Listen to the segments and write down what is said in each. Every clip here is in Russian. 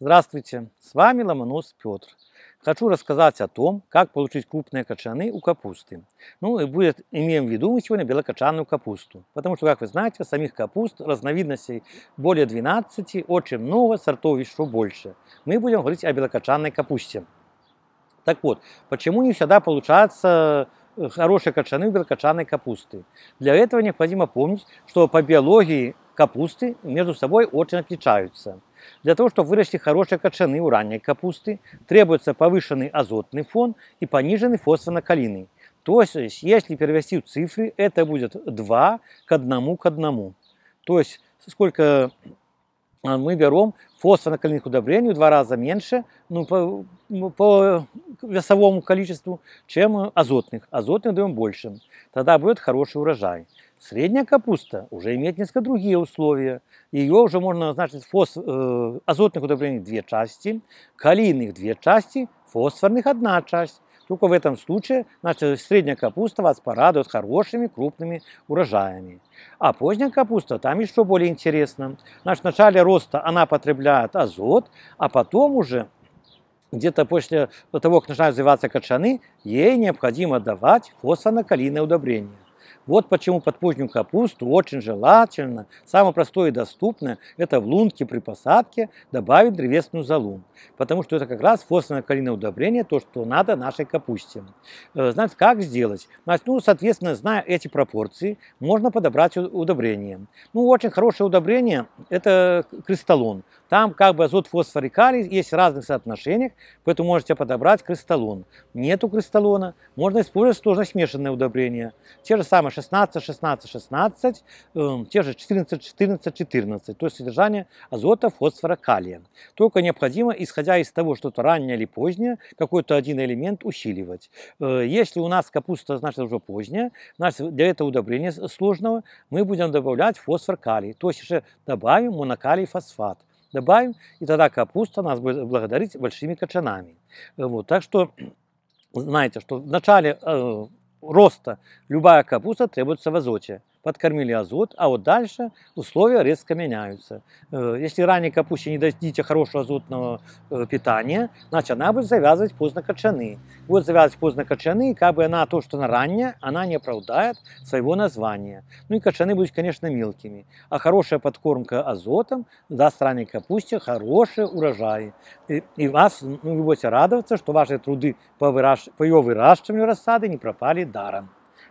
Здравствуйте, с вами Ломонос Петр. Хочу рассказать о том, как получить крупные кочаны у капусты. Ну и будет, имеем в виду мы сегодня белокочанную капусту, потому что, как вы знаете, самих капуст, разновидностей более 12, очень много, сортов еще больше. Мы будем говорить о белокочанной капусте. Так вот, почему не всегда получается э, хорошие кочаны у белокочанной капусты? Для этого необходимо помнить, что по биологии капусты между собой очень отличаются – для того, чтобы вырасти хорошие кочаны у ранней капусты, требуется повышенный азотный фон и пониженный фосфонокалийный. То есть, если перевести в цифры, это будет 2 к 1 к 1. То есть, сколько а, мы берем фосфонокалийных удобрений в два раза меньше ну, по, ну, по весовому количеству, чем азотных. Азотных даем больше. Тогда будет хороший урожай. Средняя капуста уже имеет несколько другие условия. Ее уже можно назначить фос... Э, азотных удобрений две части, калийных две части, фосфорных одна часть. Только в этом случае значит, средняя капуста вас порадует хорошими крупными урожаями. А поздняя капуста, там еще более интересно. Значит, в начале роста она потребляет азот, а потом уже где-то после того, как начинают развиваться кочаны, ей необходимо давать фосфорно-калийное удобрение. Вот почему под позднюю капусту очень желательно, самое простое и доступное, это в лунке при посадке добавить древесную залу. Потому что это как раз фосфорное удобрение, то, что надо нашей капусте. Э, значит, как сделать? Ну, соответственно, зная эти пропорции, можно подобрать удобрение. Ну, очень хорошее удобрение – это кристаллон. Там как бы азот, фосфор и калий есть в разных соотношениях, поэтому можете подобрать кристаллон. Нету кристаллона, можно использовать тоже смешанное удобрение. Те же самые 16, 16, 16, э, те же 14, 14, 14, то есть содержание азота, фосфора, калия. Только необходимо, исходя из того, что-то раннее или позднее, какой-то один элемент усиливать. Э, если у нас капуста, значит, уже поздняя, значит, для этого удобрения сложного мы будем добавлять фосфор, калий, то есть же добавим монокалий, фосфат добавим, и тогда капуста нас будет благодарить большими кочанами. Э, вот, так что знаете, что в начале э, роста любая капуста требуется в азоте подкормили азот, а вот дальше условия резко меняются. Э, если ранее капусте не дадите хорошего азотного э, питания, значит она будет завязывать поздно кочаны. Вот завязывать поздно кочаны, и как бы она то, что она ранняя, она не оправдает своего названия. Ну и кочаны будут, конечно, мелкими. А хорошая подкормка азотом даст ранней капусте хорошие урожаи. И, и вас, ну, вы будете радоваться, что ваши труды по, выращ... по ее выращиванию рассады не пропали даром.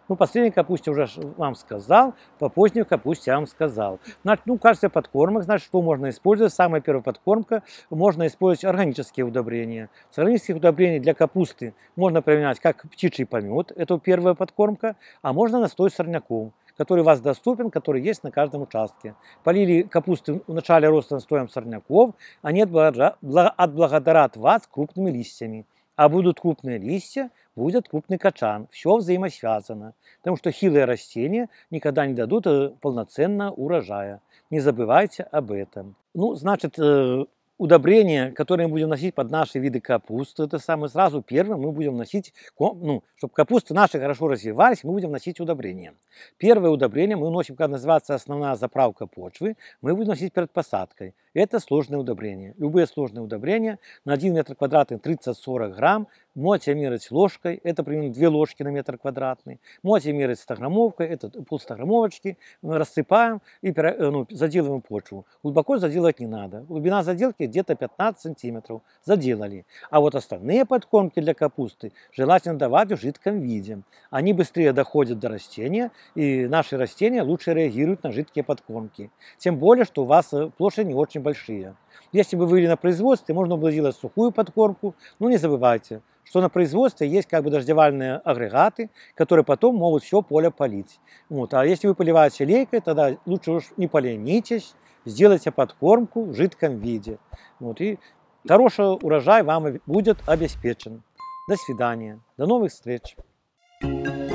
Ну, последний Капустя уже вам сказал, попоздний Капустя вам сказал. Ну, кажется, подкормок, значит, что можно использовать? Самая первая подкормка, можно использовать органические удобрения. С органических удобрений для капусты можно применять как птичий помет, это первая подкормка, а можно настой сорняков который у вас доступен, который есть на каждом участке. Полили капусты в начале роста настоем сорняков, они отблагодарят вас крупными листьями. А будут крупные листья, будет крупный качан. Все взаимосвязано. Потому что хилые растения никогда не дадут э, полноценного урожая. Не забывайте об этом. Ну, значит, э, удобрения, которые мы будем носить под наши виды капусты, это самое сразу первым мы будем носить, ну, чтобы капусты наши хорошо развивались, мы будем носить удобрения. Первое удобрение мы носим, как называется основная заправка почвы, мы будем носить перед посадкой это сложные удобрения. Любые сложные удобрения на 1 метр квадратный 30-40 грамм можете мерить ложкой, это примерно 2 ложки на метр квадратный. Можете мерить 100-граммовкой, это полстограммовочки. Мы рассыпаем и э, ну, заделываем почву. Глубоко заделать не надо. Глубина заделки где-то 15 сантиметров. Заделали. А вот остальные подкормки для капусты желательно давать в жидком виде. Они быстрее доходят до растения, и наши растения лучше реагируют на жидкие подкормки. Тем более, что у вас э, площадь не очень большие. Если бы вы были на производстве, можно было делать сухую подкормку, но не забывайте, что на производстве есть как бы дождевальные агрегаты, которые потом могут все поле полить. Вот. А если вы поливаете лейкой, тогда лучше уж не поленитесь, сделайте подкормку в жидком виде. Вот. И хороший урожай вам будет обеспечен. До свидания. До новых встреч. thank you